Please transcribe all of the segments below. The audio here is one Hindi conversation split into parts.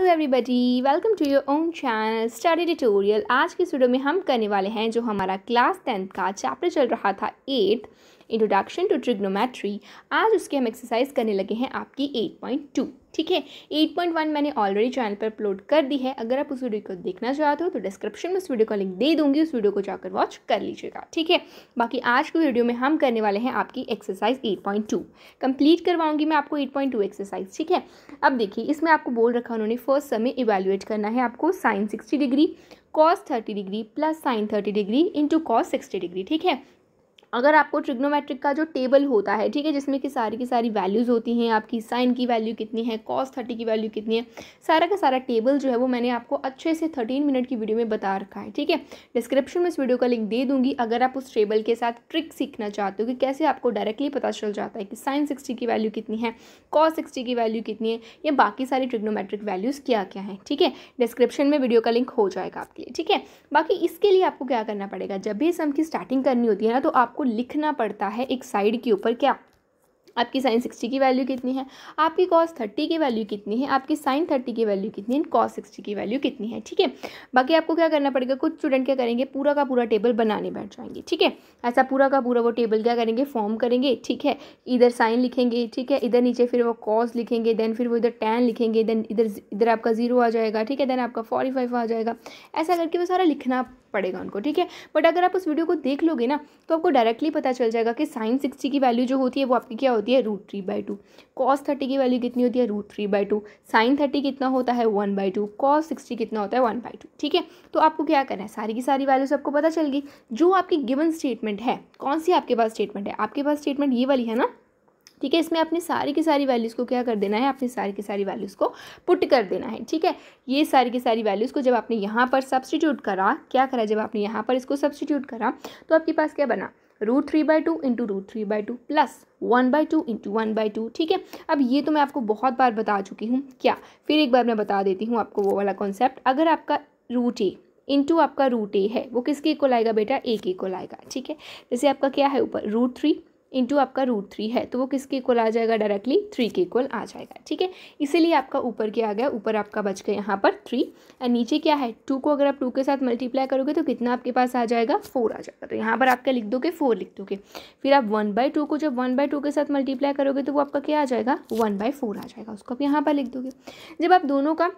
hello everybody welcome to your own channel study tutorial आज की वीडियो में हम करने वाले हैं जो हमारा क्लास टेंथ का चैप्टर चल रहा था एट्थ इंट्रोडक्शन टू ट्रिग्नोमेट्री आज उसके हम एक्सरसाइज करने लगे हैं आपकी एट पॉइंट टू ठीक है 8.1 मैंने ऑलरेडी चैनल पर अपलोड कर दी है अगर आप उस वीडियो को देखना चाहते हो तो डिस्क्रिप्शन में उस वीडियो का लिंक दे दूंगी उस वीडियो को जाकर वॉच कर लीजिएगा ठीक है बाकी आज की वीडियो में हम करने वाले हैं आपकी एक्सरसाइज 8.2 कंप्लीट करवाऊंगी मैं आपको 8.2 एक्सरसाइज ठीक है अब देखिए इसमें आपको बोल रखा उन्होंने फर्स्ट समय इवेल्युएट करना है आपको sine sixty degree cos thirty degree plus sine thirty degree into cos sixty degree ठीक है अगर आपको ट्रिग्नोमेट्रिक का जो टेबल होता है ठीक है जिसमें कि सारी की सारी वैल्यूज़ होती हैं आपकी साइन की वैल्यू कितनी है कॉस थर्टी की वैल्यू कितनी है सारा का सारा टेबल जो है वो मैंने आपको अच्छे से थर्टीन मिनट की वीडियो में बता रखा है ठीक है डिस्क्रिप्शन में इस वीडियो का लिंक दे दूंगी अगर आप उस टेबल के साथ ट्रिक सीखना चाहते हो कि कैसे आपको डायरेक्टली पता चल जाता है कि साइन सिक्सटी की वैल्यू कितनी है कॉस सिक्सटी की वैल्यू कितनी है या बाकी सारी ट्रिग्नोमेट्रिक वैल्यूज़ क्या क्या हैं ठीक है डिस्क्रिप्शन में वीडियो का लिंक हो जाएगा आपके लिए ठीक है बाकी इसके लिए आपको क्या करना पड़ेगा जब भी सम की स्टार्टिंग करनी होती है ना तो आप आपको लिखना पड़ता है एक साइड के ऊपर क्या आपकी साइन सिक्सटी की वैल्यू कितनी है आपकी कॉस थर्टी की वैल्यू कितनी है आपकी साइन थर्टी की वैल्यू कितनी है कॉस सिक्सटी की वैल्यू कितनी है ठीक है बाकी आपको क्या करना पड़ेगा कुछ स्टूडेंट क्या करेंगे पूरा का पूरा टेबल बनाने बैठ जाएंगे ठीक है ऐसा पूरा का पूरा वो टेबल क्या करेंगे फॉर्म करेंगे ठीक है इधर साइन लिखेंगे ठीक है इधर नीचे फिर वो कॉस लिखेंगे देन फिर वो इधर टेन लिखेंगे देन इधर इधर आपका जीरो आ जाएगा ठीक है देन आपका फोर्टी फाइव आ जाएगा ऐसा करके वो सारा लिखना पड़ेगा उनको ठीक है बट अगर आप उस वीडियो को देख लोगे ना तो आपको डायरेक्टली पता चल जाएगा कि साइन सिक्सटी की वैल्यू जो होती है वो आपकी क्या होती है root three by two cos thirty की वैल्यू कितनी होती है root three by two sine thirty कितना होता है one by two cos sixty कितना होता है वन बाई टू ठीक है तो आपको क्या करना है सारी की सारी वैल्यूज आपको पता चल गई जो आपकी गिवन स्टेटमेंट है कौन सी आपके पास स्टेटमेंट है आपके पास स्टेटमेंट ये वाली है ना ठीक है इसमें आपने सारी की सारी वैल्यूज़ को क्या कर देना है आपने सारी की सारी वैल्यूज़ को पुट कर देना है ठीक है ये सारी की सारी वैल्यूज़ को जब आपने यहाँ पर सब्सटीट्यूट करा क्या करा जब आपने यहाँ पर इसको सब्सटीट्यूट करा तो आपके पास क्या बना root three by two into root three by two plus one by two into one by two ठीक है अब ये तो मैं आपको बहुत बार बता चुकी हूँ क्या फिर एक बार मैं बता देती हूँ आपको वो वाला कॉन्सेप्ट अगर आपका रूट ए इंटू आपका रूट ए है वो किसके इक्वल आएगा बेटा ए के इक्वल आएगा ठीक है जैसे आपका क्या है ऊपर रूट थ्री इंटू आपका रूट थ्री है तो वो किसके इक्वल आ जाएगा डायरेक्टली थ्री के इक्वल आ जाएगा ठीक है इसीलिए आपका ऊपर क्या आ गया ऊपर आपका बच गया यहाँ पर थ्री एंड नीचे क्या है टू को अगर आप टू के साथ मल्टीप्लाई करोगे तो कितना आपके पास आ जाएगा फोर आ जाएगा तो यहाँ पर आपका लिख दोगे फोर लिख दोगे फिर आप वन बाई टू को जब वन बाई टू के साथ मल्टीप्लाई करोगे तो वो आपका क्या आ जाएगा वन बाई फोर आ जाएगा उसको आप यहाँ पर लिख दोगे जब आप दोनों का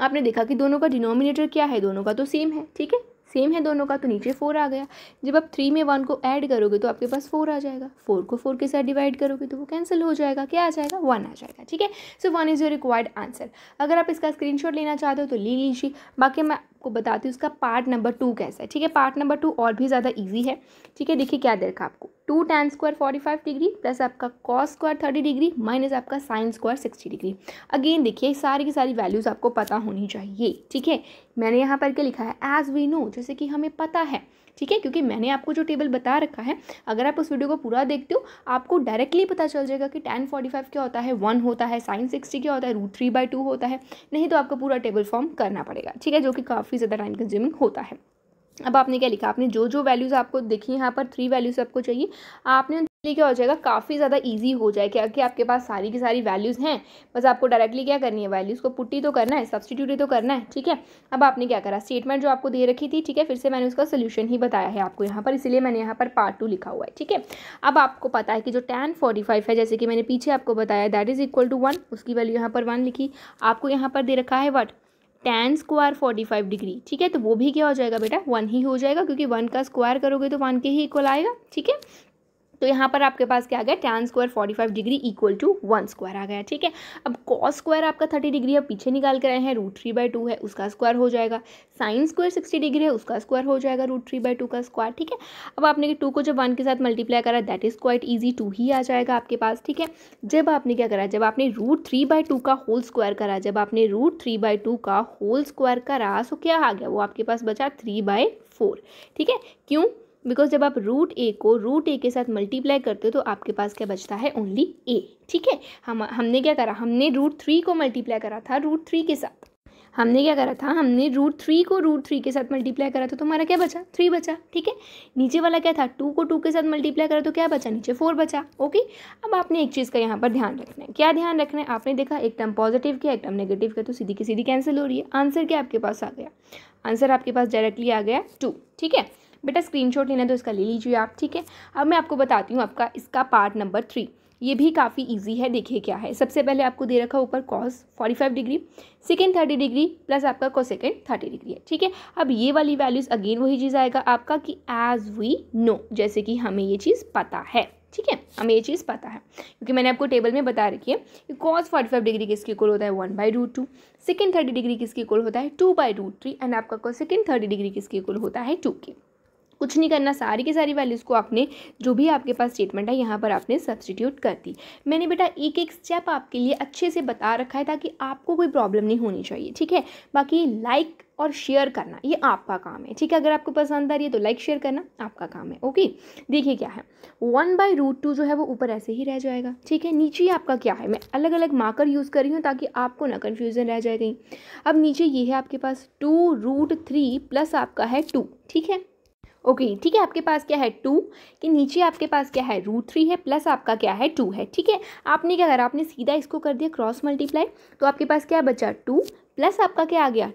आपने देखा कि दोनों का डिनोमिनेटर क्या है दोनों का तो सेम है ठीक है सेम है दोनों का तो नीचे फोर आ गया जब आप थ्री में वन को ऐड करोगे तो आपके पास फोर आ जाएगा फोर को फोर के साथ डिवाइड करोगे तो वो कैंसिल हो जाएगा क्या आ जाएगा वन आ जाएगा ठीक है so one is your required answer अगर आप इसका स्क्रीनशॉट लेना चाहते हो तो ले लीजिए बाकी मैं आपको बताती हूँ इसका पार्ट नंबर टू कैसा है ठीक है पार्ट नंबर टू और भी ज़्यादा ईजी है ठीक है देखिए क्या देखा आपको two tan square forty five degree plus आपका cos square thirty degree minus आपका sine square sixty degree again देखिए सारी की सारी वैल्यूज़ आपको पता होनी चाहिए ठीक है मैंने यहाँ पर क्या लिखा है एज वी नो जैसे कि हमें पता है ठीक है क्योंकि मैंने आपको जो टेबल बता रखा है अगर आप उस वीडियो को पूरा देखते हो आपको डायरेक्टली पता चल जाएगा कि टेन फोर्टी फाइव क्या होता है वन होता है साइन सिक्सटी क्या होता है रूट थ्री बाई टू होता है नहीं तो आपको पूरा टेबल फॉर्म करना पड़ेगा ठीक है जो कि काफ़ी ज़्यादा टाइम कंज्यूमिंग होता है अब आपने क्या लिखा आपने जो जो वैल्यूज़ आपको देखी यहाँ पर थ्री वैल्यूज़ आपको चाहिए आपने क्या हो जाएगा काफ़ी ज़्यादा इजी हो क्या कि आपके पास सारी की सारी वैल्यूज़ हैं बस आपको डायरेक्टली क्या करनी है वैल्यूज़ को पुट्टी तो करना है सब्सटीट्यूट तो करना है ठीक है अब आपने क्या करा स्टेटमेंट जो आपको दे रखी थी ठीक है फिर से मैंने उसका सोल्यूशन ही बताया है आपको यहाँ पर इसीलिए मैंने यहाँ पर पार्ट टू लिखा हुआ है ठीक है अब आपको पता है कि जो टेन फोर्टी फाइव है जैसे कि मैंने पीछे आपको बताया that is equal to one उसकी वैल्यू यहाँ पर वन लिखी आपको यहाँ पर दे रखा है वट tan square forty five degree ठीक है तो वो भी क्या हो जाएगा बेटा वन ही हो जाएगा क्योंकि वन का स्क्वायर करोगे तो वन के ही इक्वल आएगा ठीक है तो यहाँ पर आपके पास क्या आ गया tan square forty five degree equal to one square आ गया ठीक है अब कॉस स्क्वायर आपका थर्टी डिग्री है पीछे निकाल कर आए हैं रूट थ्री बाई टू है उसका स्क्वायर हो जाएगा साइन स्क्वायर सिक्सटी डिग्री है उसका स्क्वायर हो जाएगा रूट थ्री बाई टू का स्क्वायर ठीक है अब आपने टू को जब वन के साथ मल्टीप्लाई करा that is quite easy two ही आ जाएगा आपके पास ठीक है जब आपने क्या करा जब आपने रूट थ्री बाई टू का होल स्क्वायर करा जब आपने रूट थ्री बाई टू का होल स्क्वायर करा सो क्या आ गया वो आपके पास बचा थ्री बाय फोर ठीक है क्यों बिकॉज जब आप रूट ए को रूट ए के साथ मल्टीप्लाई करते हो तो आपके पास क्या बचता है ओनली ए ठीक है हम हमने क्या करा हमने रूट थ्री को मल्टीप्लाई करा था रूट थ्री के साथ हमने क्या करा था हमने रूट थ्री को रूट थ्री के साथ मल्टीप्लाई करा था तो हमारा क्या बचा थ्री बचा ठीक है नीचे वाला क्या था टू को टू के साथ मल्टीप्लाई करा तो क्या बचा नीचे फोर बचा ओके अब आपने एक चीज़ का यहाँ पर ध्यान रखना है क्या ध्यान रखना है आपने देखा एक टर्म पॉजिटिव किया एक टर्म नेगेटिव किया तो सीधी की सीधी कैंसिल हो रही है आंसर क्या आपके पास आ गया आंसर आपके पास डायरेक्टली आ गया टू ठीक है बेटा स्क्रीनशॉट लेना तो इसका ले लीजिए आप ठीक है अब मैं आपको बताती हूँ आपका इसका पार्ट नंबर थ्री ये भी काफ़ी इजी है देखिए क्या है सबसे पहले आपको दे रखा ऊपर cos 45 degree second 30 degree plus आपका को सेकेंड थर्टी डिग्री है ठीक है अब ये वाली वैल्यूज़ अगेन वही चीज़ आएगा आपका कि एज वी नो जैसे कि हमें ये चीज़ पता है ठीक है हमें ये चीज़ पता है क्योंकि मैंने आपको टेबल में बता रखी है कि कॉस फोर्टी फाइव डिग्री किसके कोल होता है one by root two second thirty degree किसके कोल होता है two by root three and आपका को सेकेंड थर्टी डिग्री किसके कोल होता है टू के कुछ नहीं करना सारी की सारी वैल्यूज़ को आपने जो भी आपके पास स्टेटमेंट है यहाँ पर आपने सब्सटीट्यूट कर दी मैंने बेटा एक एक स्टेप आपके लिए अच्छे से बता रखा है ताकि आपको कोई प्रॉब्लम नहीं होनी चाहिए ठीक है बाकी लाइक और शेयर करना ये आपका काम है ठीक है अगर आपको पसंद आ रही है तो लाइक शेयर करना आपका काम है ओके देखिए क्या है वन बाई रूट टू जो है वो ऊपर ऐसे ही रह जाएगा ठीक है नीचे आपका क्या है मैं अलग अलग मार्कर यूज़ कर रही हूँ ताकि आपको ना कन्फ्यूज़न रह जाए अब नीचे ये है आपके पास टू रूट थ्री प्लस आपका है टू ठीक है ओके okay, ठीक है आपके पास क्या है टू कि नीचे आपके पास क्या है रूट थ्री है प्लस आपका क्या है टू है ठीक है आपने क्या करा आपने सीधा इसको कर दिया क्रॉस मल्टीप्लाई तो आपके पास क्या बचा टू प्लस आपका क्या आ गया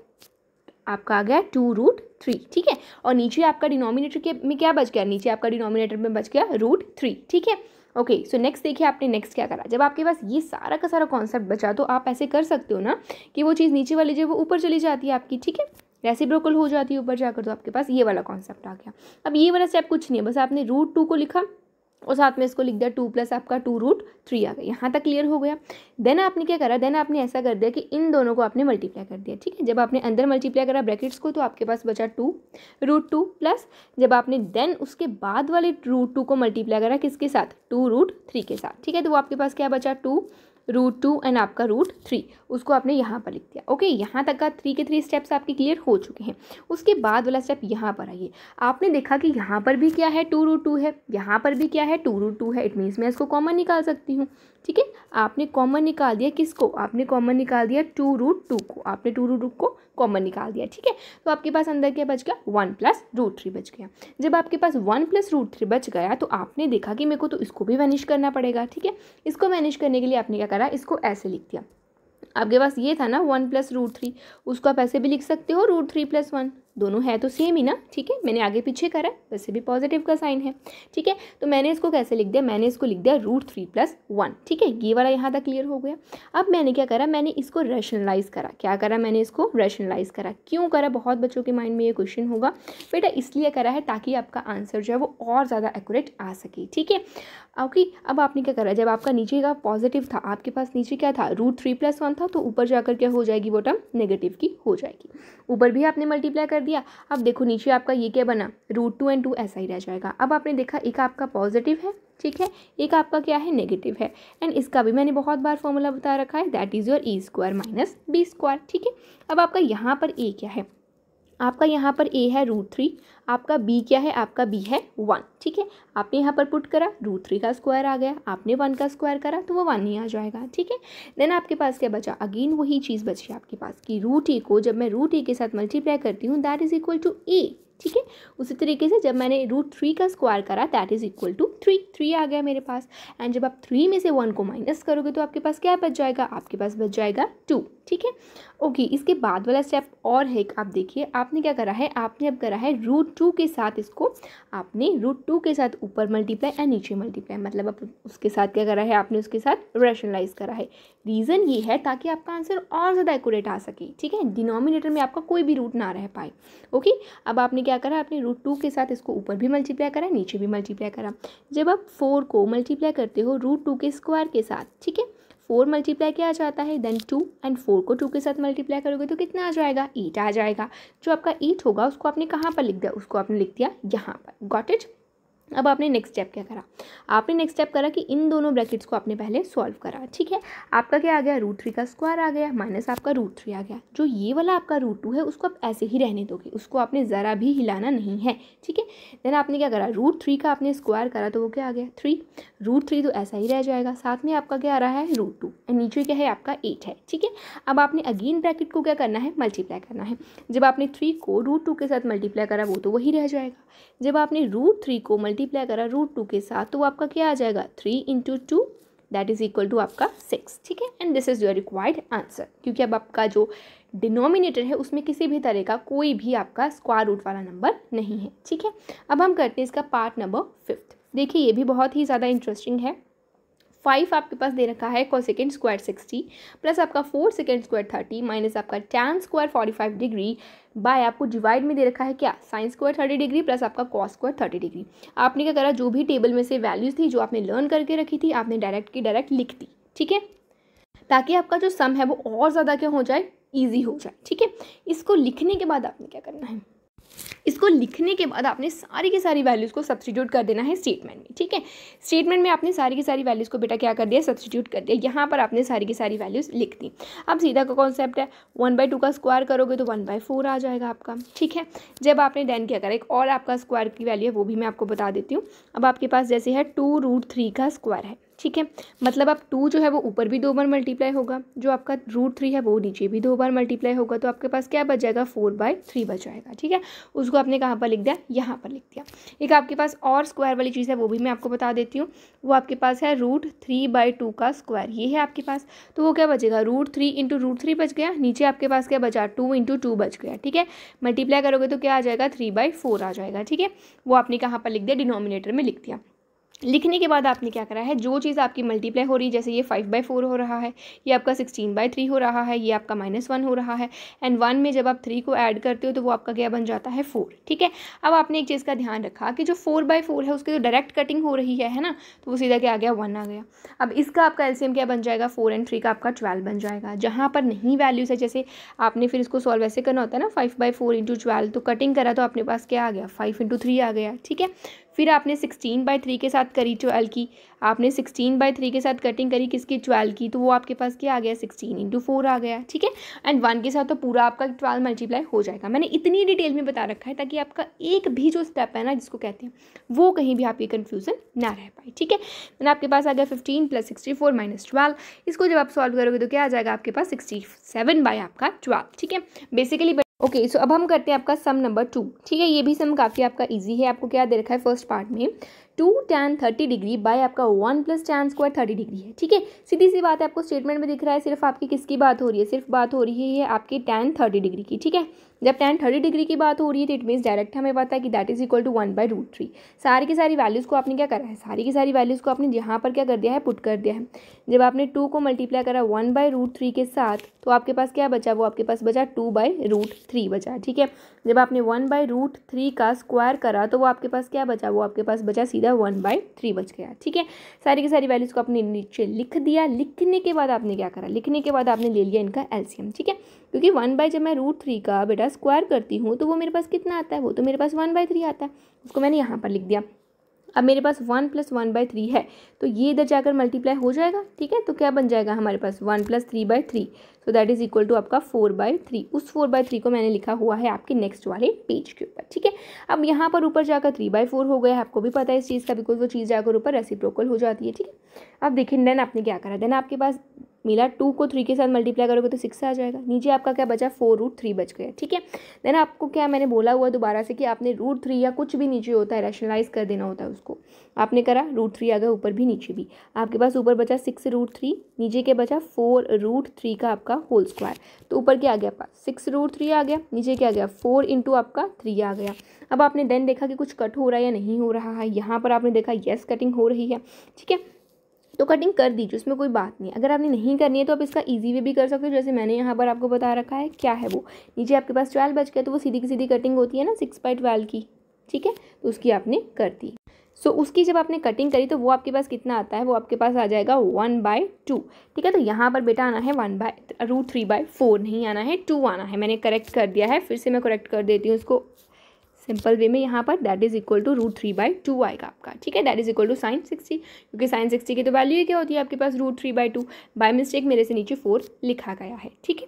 आपका आ गया टू रूट थ्री ठीक है और नीचे आपका डिनोमिनेटर के में क्या बच गया नीचे आपका डिनोमिनेटर में बच गया रूट थ्री ठीक है ओके सो नेक्स्ट देखिए आपने नेक्स्ट क्या करा जब आपके पास ये सारा का सारा कॉन्सेप्ट बचा तो आप ऐसे कर सकते हो ना कि वो चीज़ नीचे वाली जो वो ऊपर चली जाती है आपकी ठीक है रेसिप्रोकल हो जाती है ऊपर जाकर तो आपके पास ये वाला कॉन्सेप्ट आ गया अब ये वाला स्टेप कुछ नहीं है बस आपने रूट टू को लिखा और साथ में इसको लिख दिया टू प्लस आपका टू रूट थ्री आ गया यहाँ तक क्लियर हो गया देन आपने क्या करा देन आपने ऐसा कर दिया कि इन दोनों को आपने मल्टीप्लाई कर दिया ठीक है जब आपने अंदर मल्टीप्लाई करा ब्रैकेट्स को तो आपके पास बचा टू रूट टू प्लस जब आपने देन उसके बाद वाले रूट टू को मल्टीप्लाई करा किसके साथ टू रूट थ्री के साथ ठीक है तो वो आपके पास क्या बचा टू रूट टू एंड आपका रूट थ्री उसको आपने यहाँ पर लिख दिया ओके यहाँ तक का थ्री के थ्री स्टेप्स आपके क्लियर हो चुके हैं उसके बाद वाला स्टेप यहाँ पर आइए आपने देखा कि यहाँ पर भी क्या है टू रूट टू है यहाँ पर भी क्या है टू रूट टू है इट मीन्स मैं इसको कॉमन निकाल सकती हूँ ठीक है आपने कॉमन निकाल दिया किसको आपने कॉमन निकाल दिया टू रूट टू को आपने टू रूट टू को कॉमन निकाल दिया ठीक है तो आपके पास अंदर क्या बच गया वन प्लस रूट थ्री बच गया जब आपके पास वन प्लस रूट थ्री बच गया तो आपने देखा कि मेरे को तो इसको भी वैनिश करना पड़ेगा ठीक है इसको वैनिश करने के लिए आपने क्या करा इसको ऐसे लिख दिया आपके पास ये था ना वन प्लस रूट थ्री उसको आप ऐसे भी लिख सकते हो रूट थ्री प्लस वन दोनों है तो सेम ही ना ठीक है मैंने आगे पीछे करा है वैसे भी पॉजिटिव का साइन है ठीक है तो मैंने इसको कैसे लिख दिया मैंने इसको लिख दिया रूट थ्री प्लस वन ठीक है ये वाला यहाँ तक क्लियर हो गया अब मैंने क्या करा मैंने इसको रैशनलाइज़ करा क्या करा मैंने इसको रैशनलाइज़ करा क्यों करा बहुत बच्चों के माइंड में ये क्वेश्चन होगा बेटा इसलिए करा है ताकि आपका आंसर जो है वो और ज़्यादा एक्यूरेट आ सके ठीक है ओके अब आपने क्या करा जब आपका नीचे का पॉजिटिव था आपके पास नीचे क्या था रूट थ्री प्लस वन था तो ऊपर जाकर क्या हो जाएगी वो टर्म नेगेटिव की हो जाएगी ऊपर भी आपने मल्टीप्लाई कर दिया अब देखो नीचे आपका ये क्या बना रूट टू एंड टू ऐसा ही रह जाएगा अब आपने देखा एक आपका पॉजिटिव है ठीक है एक आपका क्या है नेगेटिव है एंड इसका भी मैंने बहुत बार फॉर्मूला बता रखा है that is your E square minus B square ठीक है अब आपका यहाँ पर ए क्या है आपका यहाँ पर ए है रूट थ्री आपका बी क्या है आपका बी है वन ठीक है आपने यहाँ पर पुट करा रूट थ्री का स्क्वायर आ गया आपने वन का स्क्वायर करा तो वो वन ही आ जाएगा ठीक है देन आपके पास क्या बचा अगेन वही चीज़ बची आपके पास कि रूट ए को जब मैं रूट ए के साथ मल्टीप्लाई करती हूँ that is equal to A ठीक है उसी तरीके से जब मैंने रूट थ्री का स्क्वायर करा that is equal to three three आ गया मेरे पास एंड जब आप थ्री में से वन को माइनस करोगे तो आपके पास क्या बच जाएगा आपके पास बच जाएगा टू ठीक है ओके इसके बाद वाला स्टेप और है आप देखिए आपने क्या करा है आपने अब करा है रूट टू के साथ इसको आपने रूट टू के साथ ऊपर मल्टीप्लाई एंड नीचे मल्टीप्लाई मतलब अब उसके साथ क्या करा है आपने उसके साथ रैशनलाइज करा है रीज़न ये है ताकि आपका आंसर और ज़्यादा एक्यूरेट आ सके ठीक है डिनोमिनेटर में आपका कोई भी रूट ना रह पाए ओके अब आपने क्या करा आपने रूट टू के साथ इसको ऊपर भी मल्टीप्लाई करा नीचे भी मल्टीप्लाई करा जब आप फोर को मल्टीप्लाई करते हो रूट टू के स्क्वायर के साथ ठीक है फोर मल्टीप्लाई किया जाता है देन टू एंड फोर को टू के साथ मल्टीप्लाई करोगे तो कितना आ जाएगा एट आ जाएगा जो आपका एट होगा उसको आपने कहाँ पर लिख दिया उसको आपने लिख दिया यहाँ पर गॉट इट अब आपने नेक्स्ट स्टेप क्या करा आपने नेक्स्ट स्टेप करा कि इन दोनों ब्रैकेट्स को आपने पहले सॉल्व करा ठीक है आपका क्या आ गया रूट थ्री का स्क्वायर आ गया माइनस आपका रूट थ्री आ गया जो ये वाला आपका रूट टू है उसको आप ऐसे ही रहने दोगे उसको आपने ज़रा भी हिलाना नहीं है ठीक है देन आपने क्या करा रूट थ्री का आपने स्क्वायर करा तो वो क्या आ गया थ्री रूट थ्री तो ऐसा ही रह जाएगा साथ में आपका क्या आ रहा है रूट टू नीचे क्या है आपका एट है ठीक है अब आपने अगेन ब्रैकेट को क्या करना है मल्टीप्लाई करना है जब आपने थ्री को रूट टू के साथ मल्टीप्लाई करा वो तो वही रह जाएगा जब आपने रूट थ्री को मल्टीप्लाई करा रूट टू के साथ तो वो आपका क्या आ जाएगा three into two that is equal to आपका सिक्स ठीक है and this is your required answer क्योंकि अब आपका जो डिनोमिनेटर है उसमें किसी भी तरह का कोई भी आपका स्क्वायर रूट वाला नंबर नहीं है ठीक है अब हम करते हैं इसका पार्ट नंबर फिफ्थ देखिए ये भी बहुत ही ज़्यादा इंटरेस्टिंग है फाइव आपके पास दे रखा है कोसेकेंड स्क्वायर सिक्सटी प्लस आपका four second square thirty minus आपका tan square forty five degree by आपको डिवाइड में दे रखा है क्या sine square thirty degree plus आपका कॉस स्क्वायर थर्टी डिग्री आपने क्या करा जो भी टेबल में से वैल्यूज़ थी जो आपने लर्न करके रखी थी आपने डायरेक्ट की डायरेक्ट लिख दी ठीक है ताकि आपका जो सम है वो और ज़्यादा क्या हो जाए ईजी हो जाए ठीक है इसको लिखने के बाद आपने क्या करना है इसको लिखने के बाद आपने सारी की सारी वैल्यूज़ को सब्सटीट्यूट कर देना है स्टेटमेंट में ठीक है स्टेटमेंट में आपने सारी की सारी वैल्यूज़ को बेटा क्या कर दिया सब्सटीट्यूट कर दिया यहाँ पर आपने सारी की सारी वैल्यूज़ लिख दी अब सीधा का कॉन्सेप्ट है वन बाई टू का स्क्वायर करोगे तो वन बाई फोर आ जाएगा आपका ठीक है जब आपने डेन किया करा एक और आपका स्क्वायर की वैल्यू है वो भी मैं आपको बता देती हूँ अब आपके पास जैसे है टू रूट थ्री का स्क्वायर है ठीक है मतलब आप टू जो है वो ऊपर भी दो बार मल्टीप्लाई होगा जो आपका रूट थ्री है वो नीचे भी दो बार मल्टीप्लाई होगा तो आपके पास क्या बच जाएगा फोर बाय थ्री बच जाएगा ठीक है उसको आपने कहाँ पर लिख दिया यहाँ पर लिख दिया एक आपके पास और स्क्वायर वाली चीज़ है वो भी मैं आपको बता देती हूँ वो आपके पास है रूट थ्री बाय टू का स्क्वायर ये है आपके पास तो वो क्या बचेगा root three into root three बच गया नीचे आपके पास क्या बचा टू इंटू टू बच गया ठीक है मल्टीप्लाई करोगे तो क्या आ जाएगा थ्री बाय फोर आ जाएगा ठीक है वो आपने कहाँ पर लिख दिया डिनोमिनेटर में लिख दिया लिखने के बाद आपने क्या करा है जो चीज़ आपकी मल्टीप्लाई हो रही है जैसे ये फाइव बाई फोर हो रहा है ये आपका सिक्सटीन बाई थ्री हो रहा है ये आपका माइनस वन हो रहा है एंड वन में जब आप थ्री को ऐड करते हो तो वो आपका क्या बन जाता है फोर ठीक है अब आपने एक चीज़ का ध्यान रखा कि जो फोर बाई फोर है उसकी जो तो डायरेक्ट कटिंग हो रही है है ना तो वो सीधा क्या आ गया वन आ गया अब इसका आपका एल्सियम क्या बन जाएगा फोर एंड थ्री का आपका ट्वेल्व बन जाएगा जहाँ पर नहीं वैल्यूज़ है जैसे आपने फिर इसको सॉल्व ऐसे करना होता है ना five by four into twelve तो कटिंग करा तो अपने पास क्या आ गया फाइव इंटू थ्री आ गया ठीक है फिर आपने सिक्सटीन बाई थ्री के साथ करी ट्वेल्व की आपने सिक्सटीन बाई थ्री के साथ कटिंग करी किसकी ट्वेल्व की तो वो आपके पास क्या आ गया सिक्सटीन इंटू फोर आ गया ठीक है एंड वन के साथ तो पूरा आपका ट्वेल्व मल्टीप्लाई हो जाएगा मैंने इतनी डिटेल में बता रखा है ताकि आपका एक भी जो स्टेप है ना जिसको कहते हैं वो कहीं भी आपकी कन्फ्यूज़न ना रह पाए ठीक है मैंने आपके पास आ गया fifteen plus sixty four minus twelve इसको जब आप सॉल्व करोगे तो क्या आ जाएगा आपके पास सिक्सटी सेवन बाई आपका ट्वेल्व ठीक है basically okay okay, so so अब हम करते हैं आपका सम नंबर टू ठीक है ये भी सम काफ़ी आपका इजी है आपको क्या दे रखा है फर्स्ट पार्ट में two tan thirty degree by आपका one plus tan square thirty degree है ठीक है सीधी सी बात है आपको स्टेटमेंट में दिख रहा है सिर्फ आपकी किसकी बात हो रही है सिर्फ बात हो रही है ये आपकी टेन थर्टी डिग्री की ठीक है जब टेन थर्टी डिग्री की बात हो रही है तो इट मीन्स डायरेक्ट हमें पता है कि that is equal to one by root three सारी की सारी वैल्यूज़ को आपने क्या करा है सारी की सारी वैल्यूज़ को आपने यहाँ पर क्या कर दिया है पुट कर दिया है जब आपने टू को मल्टीप्लाई करा वन बाई रूट थ्री के साथ तो आपके पास क्या बचा वो आपके पास बचा टू बाई रूट थ्री बचा ठीक है जब आपने वन बाई रूट थ्री का स्क्वायर करा तो वो आपके पास क्या बचा वो आपके पास बचा सीधा सीधा वन बाई थ्री बच गया ठीक है सारी की सारी वैल्यूज़ को आपने नीचे लिख दिया लिखने के बाद आपने क्या करा लिखने के बाद आपने ले लिया इनका एल्सियम ठीक है क्योंकि वन बाई जब मैं रूट थ्री का बेटा स्क्वायर करती हूँ तो वो मेरे पास कितना आता है वो तो मेरे पास वन बाई थ्री आता है उसको मैंने यहाँ पर लिख दिया अब मेरे पास one plus one by three है तो ये इधर जाकर मल्टीप्लाई हो जाएगा ठीक है तो क्या बन जाएगा हमारे पास one plus three by three so that is equal to आपका फोर बाय थ्री उस फोर बाय थ्री को मैंने लिखा हुआ है आपके नेक्स्ट वाले पेज के ऊपर ठीक है अब यहाँ पर ऊपर जाकर थ्री बाय फोर हो गया आपको भी पता है इस चीज़ का बिकॉज वो चीज़ जाकर ऊपर रेसिप्रोकल हो जाती है ठीक है अब देखिए देन आपने क्या करा देन आपके पास मिला टू को थ्री के साथ मल्टीप्लाई करोगे तो सिक्स आ जाएगा नीचे आपका क्या बचा फोर रूट थ्री बच गया ठीक है देन आपको क्या मैंने बोला हुआ दोबारा से कि आपने रूट थ्री या कुछ भी नीचे होता है रैशनलाइज कर देना होता है उसको आपने करा रूट थ्री आ गया ऊपर भी नीचे भी आपके पास ऊपर बचा सिक्स रूट थ्री नीचे के बचा फोर रूट थ्री का आपका का होल स्क्वायर तो ऊपर क्या आ गया आपका सिक्स रूट थ्री आ गया नीचे क्या आ गया फोर इंटू आपका थ्री आ गया अब आपने देन देखा कि कुछ कट हो रहा है या नहीं हो रहा है यहाँ पर आपने देखा येस कटिंग हो रही है ठीक है तो कटिंग कर दीजिए उसमें कोई बात नहीं अगर आपने नहीं करनी है तो आप इसका इजी वे भी कर सकते हो जैसे मैंने यहाँ पर आपको बता रखा है क्या है वो नीचे आपके पास ट्वेल्व बच गया तो वो सीधी की सीधी कटिंग होती है ना सिक्स बाई ट्वेल्व की ठीक है तो उसकी आपने कर दी सो so, उसकी जब आपने कटिंग करी तो वो आपके पास कितना आता है वो आपके पास आ जाएगा वन बाय टू ठीक है तो यहाँ पर बेटा आना है one by root three by four नहीं आना है टू आना है मैंने करेक्ट कर दिया है फिर से मैं करेक्ट कर देती हूँ उसको सिंपल वे में यहाँ पर that is equal to root three by two आएगा आपका ठीक है that is equal to sine sixty क्योंकि साइन सिक्सटी की तो वैल्यू ही क्या होती है आपके पास root three by two by mistake मेरे से नीचे फोर लिखा गया है ठीक है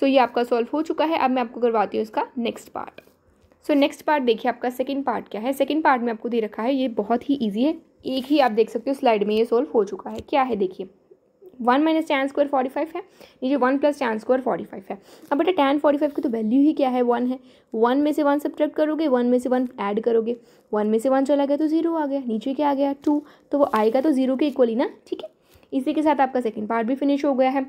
सो ये आपका सॉल्व हो चुका है अब मैं आपको करवाती हूँ इसका next part so next part देखिए आपका सेकेंड पार्ट क्या है सेकेंड पार्ट में आपको दे रखा है ये बहुत ही ईजी है एक ही आप देख सकते हो स्लाइड में ये सॉल्व हो चुका है क्या है देखिए one minus tan square forty five है नीचे one plus tan square forty five है अब बेटा टैन फोर्टी फाइव की तो वैल्यू ही क्या है वन है वन में से वन सब्ट्रैक्ट करोगे वन में से वन ऐड करोगे वन में से वन चला गया तो जीरो आ गया नीचे क्या आ गया टू तो वो आएगा तो जीरो के इक्वली ना ठीक है इसी के साथ आपका सेकेंड पार्ट भी फिनिश हो गया है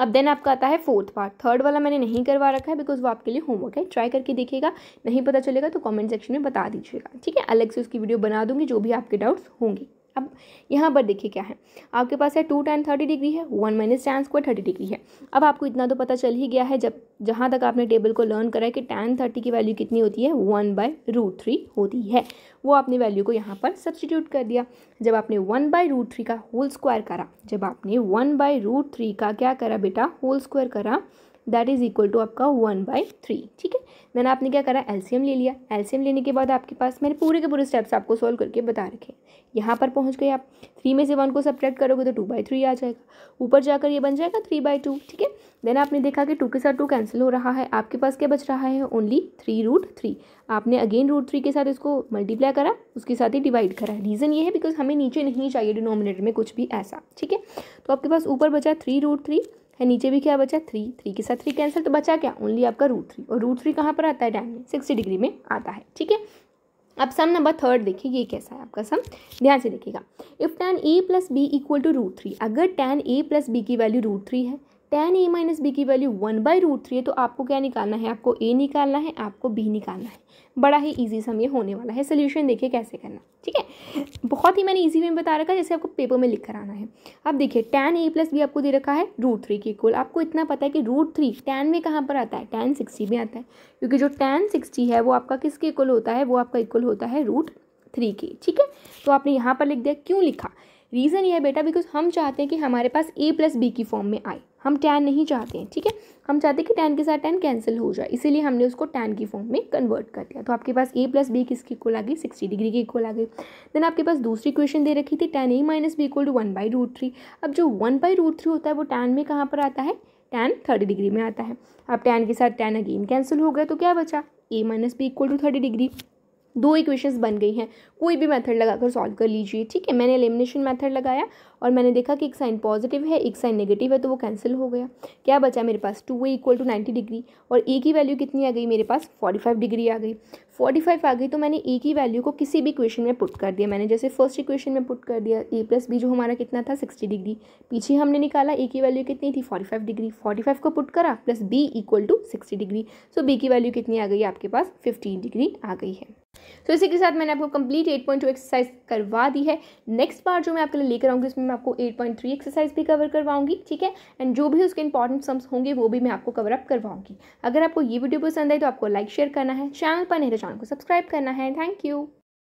अब देन आपका आता है फोर्थ पार्ट थर्ड वाला मैंने नहीं करवा रखा है बिकॉज वो आपके लिए होमवर्क है ट्राई करके देखिएगा नहीं पता चलेगा तो कॉमेंट सेक्शन में बता दीजिएगा ठीक है अलग से उसकी वीडियो बना दूंगी जो भी आपके डाउट्स होंगे अब यहाँ पर देखिए क्या है आपके पास है टू टेन थर्टी डिग्री है one minus tan square thirty degree है अब आपको इतना तो पता चल ही गया है जब जहाँ तक आपने टेबल को लर्न करा है कि टेन थर्टी की वैल्यू कितनी होती है वन बाय रूट थ्री होती है वो आपने वैल्यू को यहाँ पर सब्सटीट्यूट कर दिया जब आपने वन बाय रूट थ्री का होल स्क्वायर करा जब आपने वन बाय रूट थ्री का क्या करा बेटा होल स्क्वायर करा दैट इज़ इक्वल टू आपका वन बाई थ्री ठीक है देन आपने क्या करा एल्सीयम ले लिया एल्सीयम लेने के बाद आपके पास मैंने पूरे के पूरे स्टेप्स आपको सॉल्व करके बता रखे यहाँ पर पहुँच गए आप थ्री में से वन को सब्ट्रैक्ट करोगे तो टू बाई थ्री आ जाएगा ऊपर जाकर ये बन जाएगा थ्री बाई टू ठीक है देन आपने देखा कि टू के साथ टू कैंसिल हो रहा है आपके पास क्या बच रहा है ओनली थ्री रूट थ्री आपने अगेन रूट थ्री के साथ इसको मल्टीप्लाई करा उसके साथ ही डिवाइड करा रीज़न ये है बिकॉज हमें नीचे नहीं चाहिए डिनोमिनेटर में कुछ भी ऐसा ठीक है तो आपके पास ऊपर बचा थ्री रूट थ्री है नीचे भी क्या बचा थ्री थ्री के साथ थ्री कैंसिल तो बचा क्या ओनली आपका रूट थ्री और रूट थ्री कहाँ पर आता है डैम में सिक्सटी डिग्री में आता है ठीक है अब सम नंबर थर्ड देखिए ये कैसा है आपका सम ध्यान से देखिएगा if tan A plus B equal to root three अगर टैन ए प्लस बी की वैल्यू रूट थ्री है टेन ए माइनस बी की value one by root three है तो आपको क्या निकालना है आपको ए निकालना है आपको बी निकालना है बड़ा ही ईजी सम ये होने वाला है सोल्यूशन देखिए कैसे करना ठीक है बहुत ही मैंने ईजी में बता रखा है जैसे आपको पेपर में लिख कर आना है अब देखिए टेन ए प्लस बी आपको दे रखा है रूट थ्री की इक्वल आपको इतना पता है कि रूट थ्री टेन में कहाँ पर आता है टेन सिक्सटी में आता है क्योंकि जो टेन सिक्सटी है वो आपका किसके इक्वल होता है वो आपका इक्वल होता है रूट थ्री के ठीक है तो आपने यहाँ पर लिख दिया क्यों लिखा रीज़न यह है बेटा बिकॉज हम चाहते हैं कि हमारे पास ए प्लस बी की फॉर्म में आए हम टैन नहीं चाहते हैं ठीक है हम चाहते हैं कि टैन के साथ टैन कैंसिल हो जाए इसीलिए हमने उसको टैन की फॉर्म में कन्वर्ट कर दिया तो आपके पास ए प्लस बी किसकी इक्वल आ गई सिक्सटी डिग्री की इक्वल आ गई देन आपके पास दूसरी क्वेश्चन दे रखी थी tan A minus B equal to one by root three अब जो वन बाई रूट थ्री होता है वो टैन में कहाँ पर आता है टैन थर्टी डिग्री में आता है अब टैन के साथ टैन अगेन कैंसिल हो गया तो क्या बचा A minus B equal to thirty degree दो इक्वेशंस बन गई हैं कोई भी मेथड लगाकर सॉल्व कर लीजिए ठीक है मैंने एलिमिनेशन मेथड लगाया और मैंने देखा कि एक साइन पॉजिटिव है एक साइन नेगेटिव है तो वो कैंसिल हो गया क्या बचा मेरे पास two A equal to ninety degree और ए की वैल्यू कितनी आ गई मेरे पास फोर्टी फाइव डिग्री आ गई फोर्टी फाइव आ गई तो मैंने ए की वैल्यू को किसी भी इक्वेशन में पुट कर दिया मैंने जैसे फर्स्ट इक्वेशन में पुट कर दिया ए प्लस बी जो हमारा कितना था सिक्सटी डिग्री पीछे हमने निकाला ए की वैल्यू कितनी थी forty five degree forty five को पुट करा plus B equal to sixty degree so B की वैल्यू कितनी आ गई आपके पास फिफ्टीन डिग्री आ गई है तो so, इसी के साथ मैंने आपको complete eight point two exercise करवा दी है नेक्स्ट पार्ट जो मैं आपके लिए लेकर आऊँगी उसमें मैं आपको 8.3 एक्सरसाइज भी कवर करवाऊंगी ठीक है एंड जो भी उसके इंपॉर्टेंट सम्स होंगे वो भी मैं आपको कवर अप करवाऊंगी अगर आपको ये वीडियो पसंद आई तो आपको लाइक शेयर करना है चैनल पर नहीं तो चैनल को सब्सक्राइब करना है थैंक यू